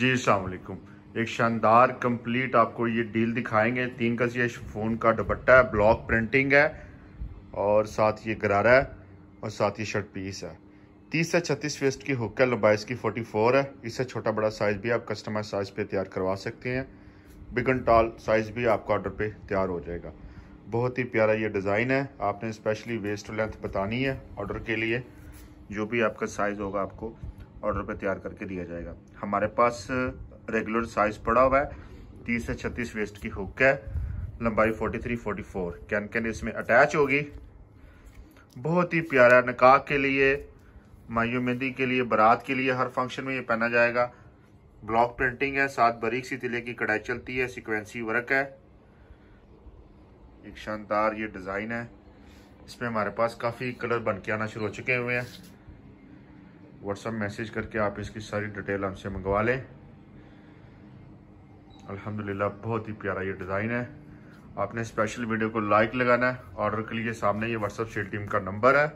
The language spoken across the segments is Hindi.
जी अलकुम एक शानदार कंप्लीट आपको ये डील दिखाएंगे तीन का ये फ़ोन का दुपट्टा है ब्लॉक प्रिंटिंग है और साथ ये गरारा है और साथ ये शर्ट पीस है तीस से छत्तीस वेस्ट की हुक्का लंबाई इसकी फोर्टी फोर है इससे छोटा बड़ा साइज़ भी आप कस्टमाइज साइज़ पे तैयार करवा सकते हैं बिगन टॉल साइज़ भी आपका ऑर्डर पे तैयार हो जाएगा बहुत ही प्यारा ये डिज़ाइन है आपने स्पेशली वेस्ट लेंथ बतानी है ऑर्डर के लिए जो भी आपका साइज़ होगा आपको ऑर्डर पे तैयार करके दिया जाएगा हमारे पास रेगुलर साइज पड़ा हुआ है तीस से छत्तीस वेस्ट की हुक है लंबाई फोर्टी फोर कैन कैन इसमें अटैच होगी बहुत ही प्यारा निकाह के लिए मायू मेहंदी के लिए बारात के लिए हर फंक्शन में ये पहना जाएगा ब्लॉक प्रिंटिंग है साथ बारीक सी तिले की कढ़ाई चलती है सिक्वेंसी वर्क है एक शानदार ये डिज़ाइन है इसमें हमारे पास काफ़ी कलर बन के आना शुरू हो चुके हुए हैं व्हाट्सअप मैसेज करके आप इसकी सारी डिटेल हमसे मंगवा लें अल्हम्दुलिल्लाह बहुत ही प्यारा ये डिज़ाइन है आपने स्पेशल वीडियो को लाइक लगाना है ऑर्डर के लिए सामने ये व्हाट्सअप सेल टीम का नंबर है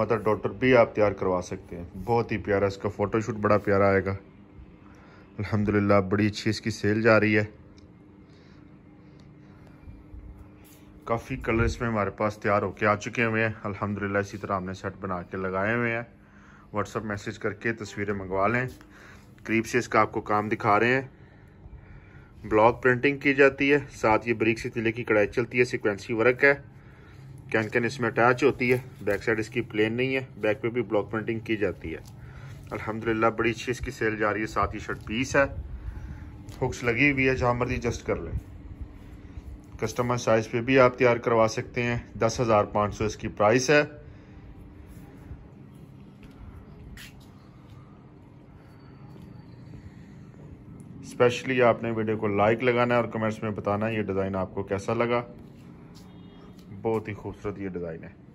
मदर डॉटर भी आप तैयार करवा सकते हैं बहुत ही प्यारा इसका फ़ोटोशूट बड़ा प्यारा आएगा अल्हम्दुलिल्लाह बड़ी अच्छी इसकी सेल जा रही है काफ़ी कलर्स में हमारे पास तैयार होके आ चुके हुए हैं अल्हम्दुलिल्लाह इसी तरह हमने सेट बना के लगाए हुए हैं व्हाट्सअप मैसेज करके तस्वीरें मंगवा लें करीब से इसका आपको काम दिखा रहे हैं ब्लॉक प्रिंटिंग की जाती है साथ ये ब्रिक से तिले की कढ़ाई चलती है सिक्वेंसी वर्क है कैन कैन इसमें अटैच होती है बैक साइड इसकी प्लेन नहीं है बैक पे भी ब्लॉक प्रिंटिंग की जाती है अल्हम्दुलिल्लाह बड़ी अच्छी इसकी सेल जा रही है साथ ही शर्ट पीस है हुक्स लगी हुई है जहाँ मर्जी एडजस्ट कर लें कस्टमर साइज़ पे भी आप तैयार करवा सकते हैं दस हज़ार पाँच सौ इसकी प्राइस है स्पेशली आपने वीडियो को लाइक लगाना है और कमेंट्स में बताना है ये डिज़ाइन आपको कैसा लगा बहुत ही खूबसूरत ये डिज़ाइन है